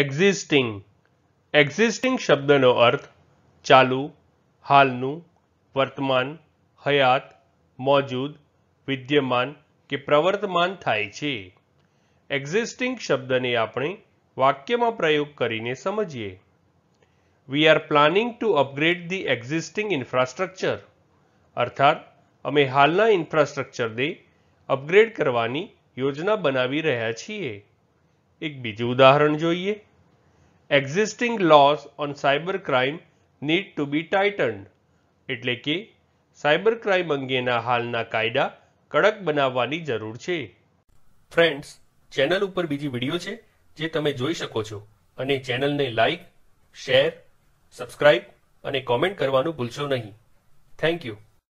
existing existing શબ્દનો અર્થ ચાલુ હાલનું વર્તમાન હયાત મોજૂદ વિદ્યમાન કે પ્રવર્તમાન થાય છે એક્ઝિસ્ટિંગ શબ્દને આપણે વાક્યમાં પ્રયોગ કરીને સમજીએ we are planning to upgrade the existing infrastructure અર્થાત અમે હાલના ઇન્ફ્રાસ્ટ્રક્ચરને અપગ્રેડ કરવાની યોજના બનાવી રહ્યા છીએ એક બીજું ઉદાહરણ જોઈએ existing laws on cyber crime need to be tightened એટલે કે સાયબર ક્રાઇમ અંગેના હાલના કાયદા કડક બનાવવાની જરૂર છે ફ્રેન્ડ્સ ચેનલ ઉપર બીજી વિડીયો છે જે તમે જોઈ શકો છો અને ચેનલને લાઇક શેર સબસ્ક્રાઇબ અને કોમેન્ટ કરવાનું ભૂલશો નહીં થેન્ક યુ